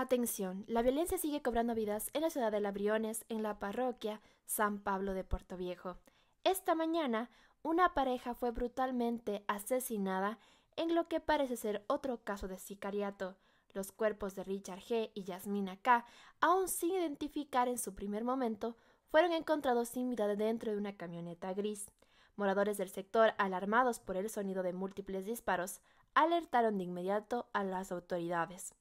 Atención, la violencia sigue cobrando vidas en la ciudad de Labriones, en la parroquia San Pablo de Puerto Viejo. Esta mañana, una pareja fue brutalmente asesinada en lo que parece ser otro caso de sicariato. Los cuerpos de Richard G. y Yasmina K., aún sin identificar en su primer momento, fueron encontrados sin vida dentro de una camioneta gris. Moradores del sector, alarmados por el sonido de múltiples disparos, alertaron de inmediato a las autoridades.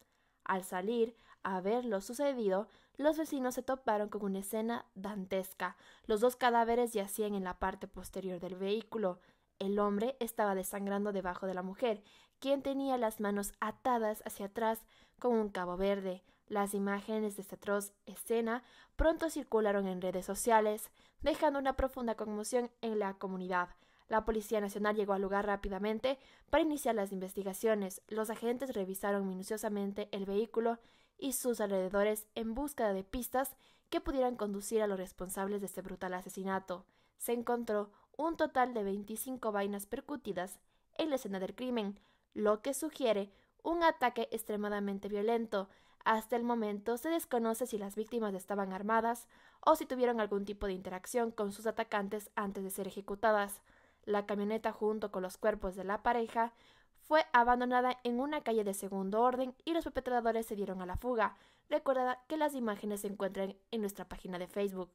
Al salir a ver lo sucedido, los vecinos se toparon con una escena dantesca. Los dos cadáveres yacían en la parte posterior del vehículo. El hombre estaba desangrando debajo de la mujer, quien tenía las manos atadas hacia atrás con un cabo verde. Las imágenes de esta atroz escena pronto circularon en redes sociales, dejando una profunda conmoción en la comunidad. La Policía Nacional llegó al lugar rápidamente para iniciar las investigaciones. Los agentes revisaron minuciosamente el vehículo y sus alrededores en busca de pistas que pudieran conducir a los responsables de este brutal asesinato. Se encontró un total de 25 vainas percutidas en la escena del crimen, lo que sugiere un ataque extremadamente violento. Hasta el momento se desconoce si las víctimas estaban armadas o si tuvieron algún tipo de interacción con sus atacantes antes de ser ejecutadas. La camioneta junto con los cuerpos de la pareja fue abandonada en una calle de segundo orden y los perpetradores se dieron a la fuga. Recuerda que las imágenes se encuentran en nuestra página de Facebook.